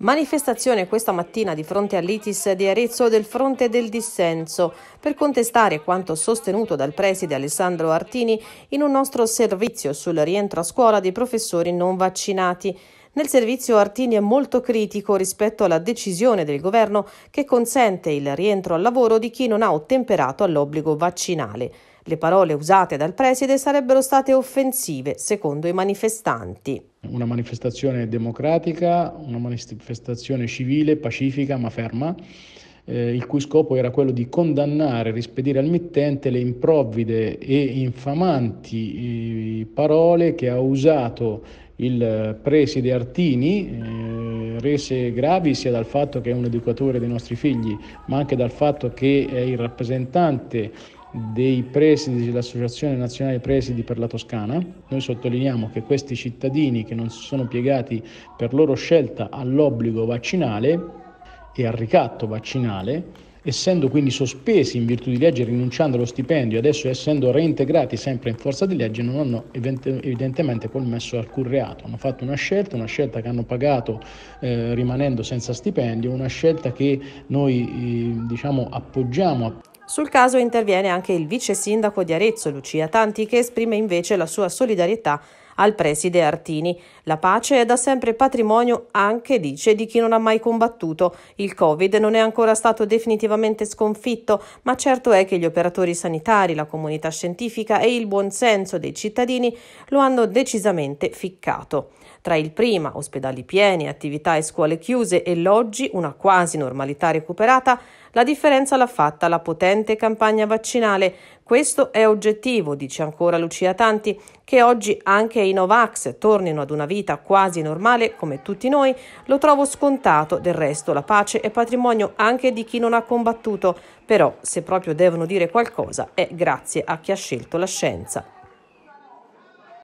Manifestazione questa mattina di fronte all'ITIS di Arezzo del fronte del dissenso per contestare quanto sostenuto dal preside Alessandro Artini in un nostro servizio sul rientro a scuola dei professori non vaccinati. Nel servizio Artini è molto critico rispetto alla decisione del governo che consente il rientro al lavoro di chi non ha ottemperato all'obbligo vaccinale. Le parole usate dal preside sarebbero state offensive, secondo i manifestanti. Una manifestazione democratica, una manifestazione civile, pacifica ma ferma, eh, il cui scopo era quello di condannare, rispedire al mittente le improvvide e infamanti eh, parole che ha usato il eh, preside Artini, eh, rese gravi sia dal fatto che è un educatore dei nostri figli, ma anche dal fatto che è il rappresentante dei presidi dell'Associazione Nazionale Presidi per la Toscana. Noi sottolineiamo che questi cittadini che non si sono piegati per loro scelta all'obbligo vaccinale e al ricatto vaccinale essendo quindi sospesi in virtù di legge rinunciando allo stipendio, adesso essendo reintegrati sempre in forza di legge, non hanno evidentemente commesso alcun reato. Hanno fatto una scelta, una scelta che hanno pagato eh, rimanendo senza stipendio, una scelta che noi eh, diciamo appoggiamo. Sul caso interviene anche il vice sindaco di Arezzo, Lucia Tanti, che esprime invece la sua solidarietà al preside Artini. La pace è da sempre patrimonio anche, dice, di chi non ha mai combattuto. Il Covid non è ancora stato definitivamente sconfitto, ma certo è che gli operatori sanitari, la comunità scientifica e il buonsenso dei cittadini lo hanno decisamente ficcato. Tra il prima, ospedali pieni, attività e scuole chiuse, e l'oggi, una quasi normalità recuperata, la differenza l'ha fatta la potente campagna vaccinale. Questo è oggettivo, dice ancora Lucia Tanti, che oggi anche i Novax tornino ad una vita quasi normale come tutti noi, lo trovo scontato, del resto la pace è patrimonio anche di chi non ha combattuto, però se proprio devono dire qualcosa è grazie a chi ha scelto la scienza.